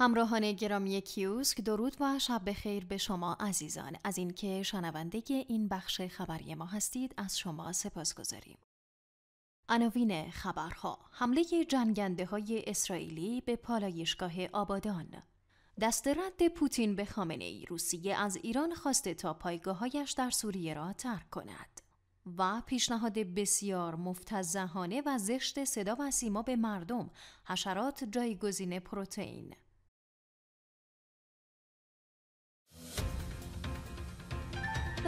همراهان گرامی کیوسک درود و شب بخیر به شما عزیزان از اینکه شنونده این بخش خبری ما هستید از شما سپاس گذاریم. عناوین خبرها حمله جنگنده های اسرائیلی به پالایشگاه آبادان دست رد پوتین به خامنه ای روسیه از ایران خواسته تا پایگاههایش در سوریه را ترک کند و پیشنهاد بسیار مفتزهانه و زشت صدا و سیما به مردم حشرات جایگزین پروتئین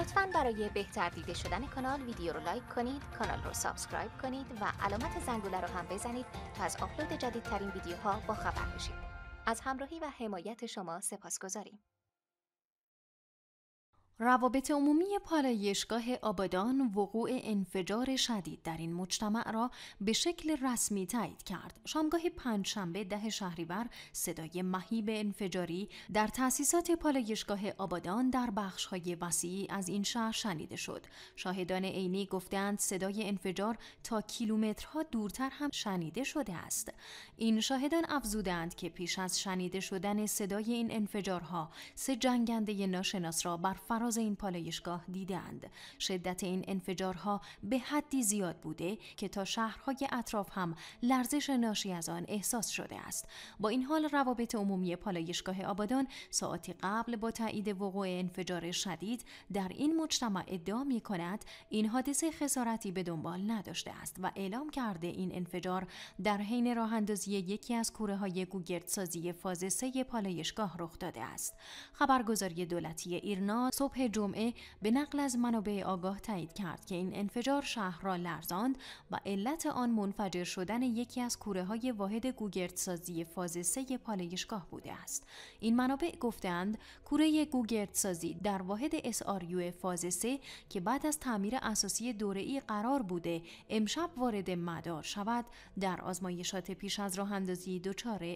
لطفا برای بهتر دیده شدن کانال ویدیو رو لایک کنید کانال رو سابسکرایب کنید و علامت زنگوله رو هم بزنید تا از آپلود جدیدترین ویدیوها با خبر بشید از همراهی و حمایت شما سپاسگزاریم روابط عمومی پالایشگاه آبادان وقوع انفجار شدید در این مجتمع را به شکل رسمی تایید کرد. شامگاه پنجشنبه ده شهریور صدای مهیب انفجاری در تأسیسات پالایشگاه آبادان در بخش‌های وسیعی از این شهر شنیده شد. شاهدان عینی گفتند صدای انفجار تا کیلومترها دورتر هم شنیده شده است. این شاهدان افزودند که پیش از شنیده شدن صدای این انفجارها سه جنگنده ناشناس را بر فراز فراز این پالایشگاه دیدند. شدت این انفجارها به حدی زیاد بوده که تا شهرهای اطراف هم لرزش ناشی از آن احساس شده است. با این حال روابط عمومی پالایشگاه آبادان ساعتی قبل با تایید وقوع انفجار شدید در این مجتمع ادعا می کند این حادثه خسارتی به دنبال نداشته است و اعلام کرده این انفجار در حین راه اندازی یکی از کوره های گوگردسازی فاز سه پالایشگاه رخ داده است. خبرگزاری دولتی ایرنا صبح جمعه به نقل از منابع آگاه تایید کرد که این انفجار شهر را لرزاند و علت آن منفجر شدن یکی از کوره های واحد گوگردسازی فاز 3 پالایشگاه بوده است. این منابع گفتند کوره گوگردسازی در واحد SRU فاز 3 که بعد از تعمیر اساسی دوره‌ای قرار بوده امشب وارد مدار شود در آزمایشات پیش از راه اندازی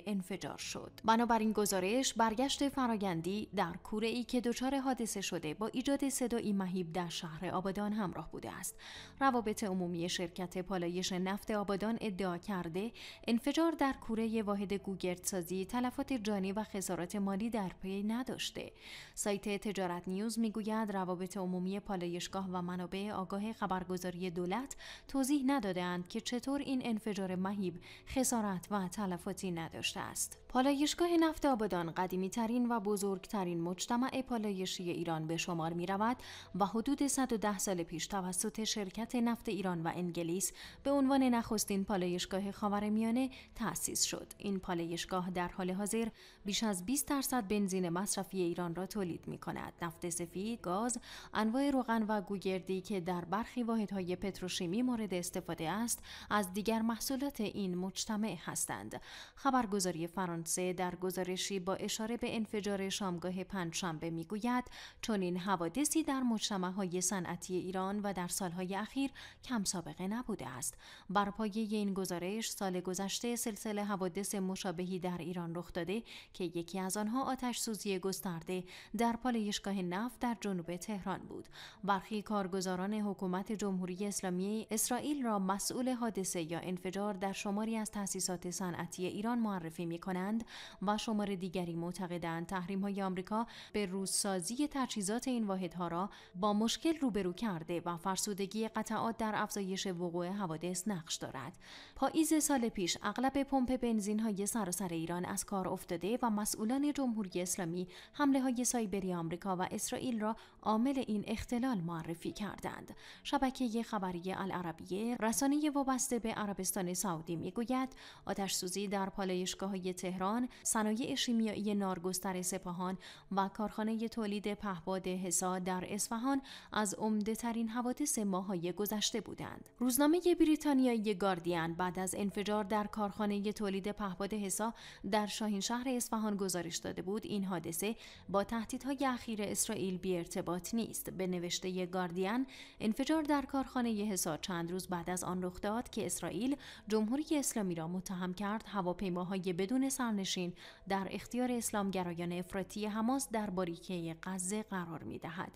انفجار شد. بنابراین گزارش برگشت فرایندی در کوره ای که دچار حادثه شده با ایجاد صدایی مهیب در شهر آبادان همراه بوده است روابط عمومی شرکت پالایش نفت آبادان ادعا کرده انفجار در کوره واحد گوگردسازی تلفات جانی و خسارات مالی در پی نداشته سایت تجارت نیوز میگوید روابط عمومی پالایشگاه و منابع آگاه خبرگزاری دولت توضیح ندادهاند که چطور این انفجار مهیب خسارت و تلفاتی نداشته است پالایشگاه نفت آبادان قدیمی ترین و بزرگترین مجتمع پالایشی ایران به شمار می رود و حدود 110 سال پیش توسط شرکت نفت ایران و انگلیس به عنوان نخستین پالایشگاه خاورمیانه تأسیس شد. این پالایشگاه در حال حاضر بیش از 20 درصد بنزین مصرفی ایران را تولید می کند. نفت سفید، گاز، انواع روغن و گوگردی که در برخی واحدهای پتروشیمی مورد استفاده است، از دیگر محصولات این مجتمع هستند. خبرگزاری فرانسه در گزارشی با اشاره به انفجار شامگاه پنجشنبه میگوید چون چنین حوادثی در مجتمع های صنعتی ایران و در سالهای اخیر کم سابقه نبوده است. بر پایه این گزارش سال گذشته سلسله حوادث مشابهی در ایران رخ داده که یکی از آنها آتش سوزی گسترده در پالایشگاه نفت در جنوب تهران بود. برخی کارگزاران حکومت جمهوری اسلامی اسرائیل را مسئول حادثه یا انفجار در شماری از تأسیسات صنعتی ایران معرفی می کنند و شمار دیگری معتقدند تحریم های آمریکا به روزسازی تجهیزات تجهیزات این واحدها را با مشکل روبرو کرده و فرسودگی قطعات در افزایش وقوع حوادث نقش دارد. پاییز سال پیش اغلب پمپ بنزین های سراسر ایران از کار افتاده و مسئولان جمهوری اسلامی حمله های سایبری آمریکا و اسرائیل را عامل این اختلال معرفی کردند. شبکه خبری العربیه رسانه وابسته به عربستان سعودی میگوید آتش سوزی در پالایشگاه های تهران، صنایع شیمیایی نارگستر سپاهان و کارخانه تولید پهباد حساب در اصفهان از عمده ترین حوادث ماهای گذشته بودند. روزنامه بریتانیایی گاردین بعد از انفجار در کارخانه تولید پهپاد حسا در شاهین شهر اصفهان گزارش داده بود این حادثه با تهدیدهای اخیر اسرائیل بی ارتباط نیست. به نوشته گاردین انفجار در کارخانه حسا چند روز بعد از آن رخ داد که اسرائیل جمهوری اسلامی را متهم کرد هواپیماهای بدون سرنشین در اختیار اسلامگرایان افراطی حماس در باریکه غزه قرار قرار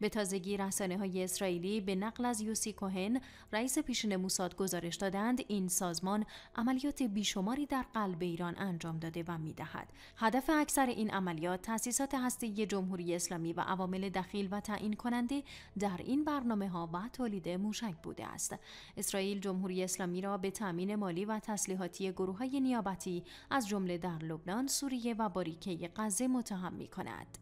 به تازگی رسانه های اسرائیلی به نقل از یوسی کوهن رئیس پیشین موساد گزارش دادند این سازمان عملیات بیشماری در قلب ایران انجام داده و می هدف اکثر این عملیات تأسیسات هسته جمهوری اسلامی و عوامل دخیل و تعیین کننده در این برنامه ها و تولید موشک بوده است. اسرائیل جمهوری اسلامی را به تامین مالی و تسلیحاتی گروه های نیابتی از جمله در لبنان، سوریه و باریکه غزه متهم می کند.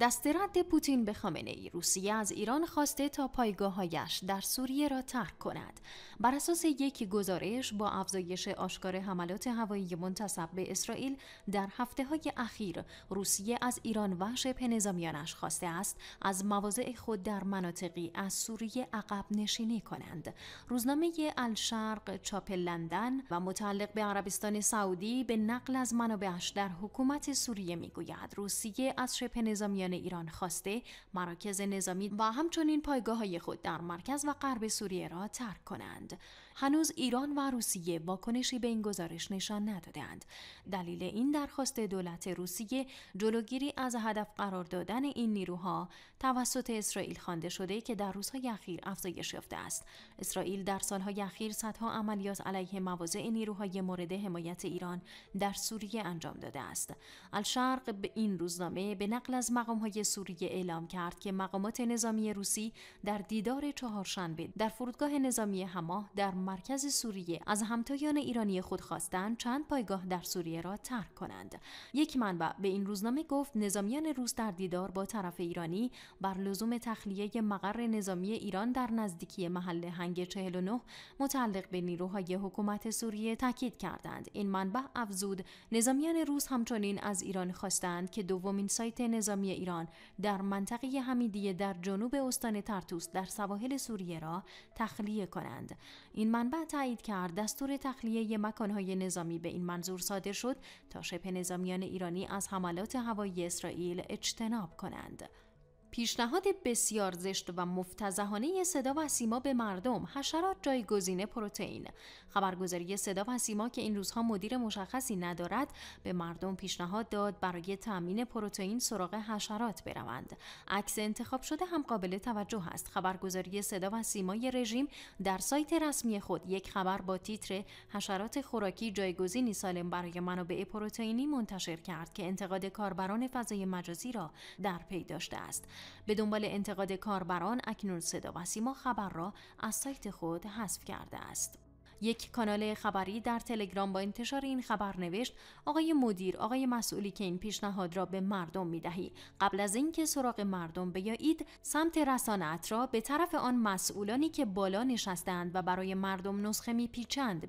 دسترد پوتین به خامنه ای روسیه از ایران خواسته تا پایگاههایش در سوریه را ترک کند بر اساس یک گزارش با افزایش آشکار حملات هوایی منتصب به اسرائیل در هفته های اخیر روسیه از ایران و شبه نظامیانش خواسته است از مواضع خود در مناطقی از سوریه عقب نشینی کنند روزنامه الشرق چاپ لندن و متعلق به عربستان سعودی به نقل از منابعش در حکومت سوریه میگوید روسیه از شبه ایران خواسته مراکز نظامی و همچنین پایگاه های خود در مرکز و غرب سوریه را ترک کنند هنوز ایران و روسیه واکنشی به این گزارش نشان ندادند دلیل این درخواست دولت روسیه جلوگیری از هدف قرار دادن این نیروها توسط اسرائیل خوانده شده که در روزهای اخیر افزایش یافته است اسرائیل در سالهای اخیر صدها عملیات علیه مواضع نیروهای مورد حمایت ایران در سوریه انجام داده است الشرق به این روزنامه به نقل از مقام مقام های سوریه اعلام کرد که مقامات نظامی روسی در دیدار چهارشنبه در فرودگاه نظامی حماه در مرکز سوریه از همتایان ایرانی خود خواستند چند پایگاه در سوریه را ترک کنند یک منبع به این روزنامه گفت نظامیان روس در دیدار با طرف ایرانی بر لزوم تخلیه مقر نظامی ایران در نزدیکی محل هنگ 49 متعلق به نیروهای حکومت سوریه تاکید کردند این منبع افزود نظامیان روس همچنین از ایران خواستند که دومین سایت نظامی ایران در منطقه حمیدیه در جنوب استان ترتوس در سواحل سوریه را تخلیه کنند این منبع تایید کرد دستور تخلیه مکانهای نظامی به این منظور صادر شد تا شبه نظامیان ایرانی از حملات هوایی اسرائیل اجتناب کنند پیشنهاد بسیار زشت و مفتزهانه صدا و سیما به مردم حشرات جایگزین پروتئین خبرگزاری صدا و سیما که این روزها مدیر مشخصی ندارد به مردم پیشنهاد داد برای تامین پروتئین سراغ حشرات بروند عکس انتخاب شده هم قابل توجه است خبرگزاری صدا و سیمای رژیم در سایت رسمی خود یک خبر با تیتر حشرات خوراکی جایگزینی سالم برای منابع پروتئینی منتشر کرد که انتقاد کاربران فضای مجازی را در پی داشته است به دنبال انتقاد کاربران اکنون صدا و سیما خبر را از سایت خود حذف کرده است. یک کانال خبری در تلگرام با انتشار این خبر نوشت آقای مدیر آقای مسئولی که این پیشنهاد را به مردم می دهی. قبل از اینکه سراغ مردم بیایید سمت رسانت را به طرف آن مسئولانی که بالا نشستند و برای مردم نسخه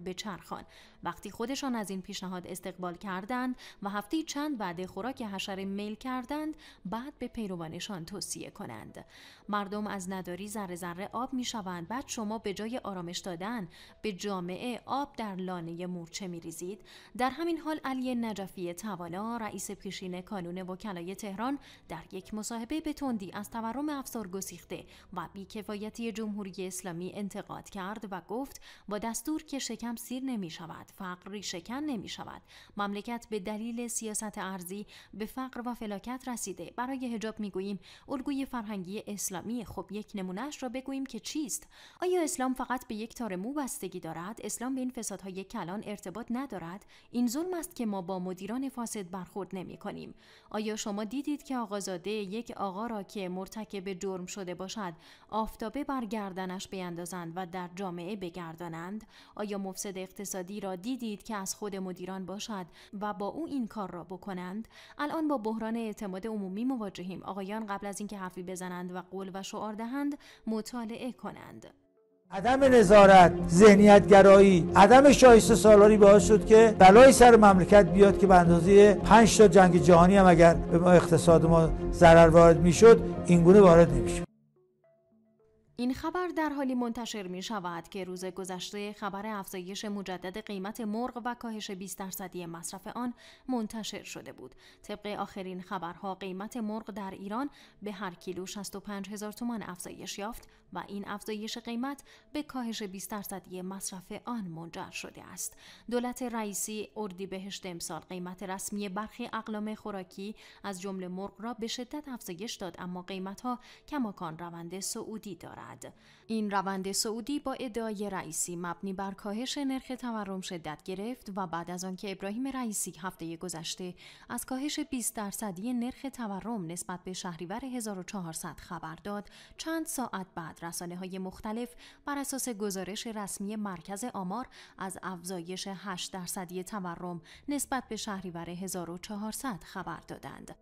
به چرخان. وقتی خودشان از این پیشنهاد استقبال کردند و هفته چند بعد خوراک حشر میل کردند بعد به پیروانشان توصیه کنند مردم از نداری ذره ذره آب می شوند بعد شما به جای آرامش دادن به جامعه آب در لانه مورچه می ریزید در همین حال علی نجفی توانا رئیس پیشین کانون وکلای تهران در یک مصاحبه به تندی از تورم افسار گسیخته و بیکفایتی جمهوری اسلامی انتقاد کرد و گفت با دستور که شکم سیر نمی شود فقر شکن نمی شود. مملکت به دلیل سیاست ارزی به فقر و فلاکت رسیده. برای هجاب می گوییم الگوی فرهنگی اسلامی خب یک نمونهش را بگوییم که چیست؟ آیا اسلام فقط به یک تار مو بستگی دارد؟ اسلام به این فسادهای کلان ارتباط ندارد؟ این ظلم است که ما با مدیران فاسد برخورد نمی کنیم. آیا شما دیدید که آقازاده یک آقا را که مرتکب جرم شده باشد آفتابه بر گردنش بیندازند و در جامعه بگردانند؟ آیا مفسد اقتصادی را دیدید که از خود مدیران باشد و با او این کار را بکنند الان با بحران اعتماد عمومی مواجهیم آقایان قبل از اینکه حرفی بزنند و قول و شعار دهند مطالعه کنند عدم نظارت، ذهنیت گرایی، عدم شایسته سالاری باعث شد که بلای سر مملکت بیاد که به اندازه 5 تا جنگ جهانی هم اگر به ما اقتصاد ما ضرر وارد میشد این گونه وارد نمیشد. این خبر در حالی منتشر می شود که روز گذشته خبر افزایش مجدد قیمت مرغ و کاهش 20 درصدی مصرف آن منتشر شده بود. طبق آخرین خبرها قیمت مرغ در ایران به هر کیلو 65 هزار تومان افزایش یافت و این افزایش قیمت به کاهش 20 درصدی مصرف آن منجر شده است. دولت رئیسی بهشت امسال قیمت رسمی برخی اقلام خوراکی از جمله مرغ را به شدت افزایش داد اما قیمتها کماکان روند سعودی دارد. این روند سعودی با ادعای رئیسی مبنی بر کاهش نرخ تورم شدت گرفت و بعد از آنکه ابراهیم رئیسی هفته گذشته از کاهش 20 درصدی نرخ تورم نسبت به شهریور 1400 خبر داد، چند ساعت بعد رسانه های مختلف بر اساس گزارش رسمی مرکز آمار از افزایش 8 درصدی تورم نسبت به شهریور 1400 خبر دادند.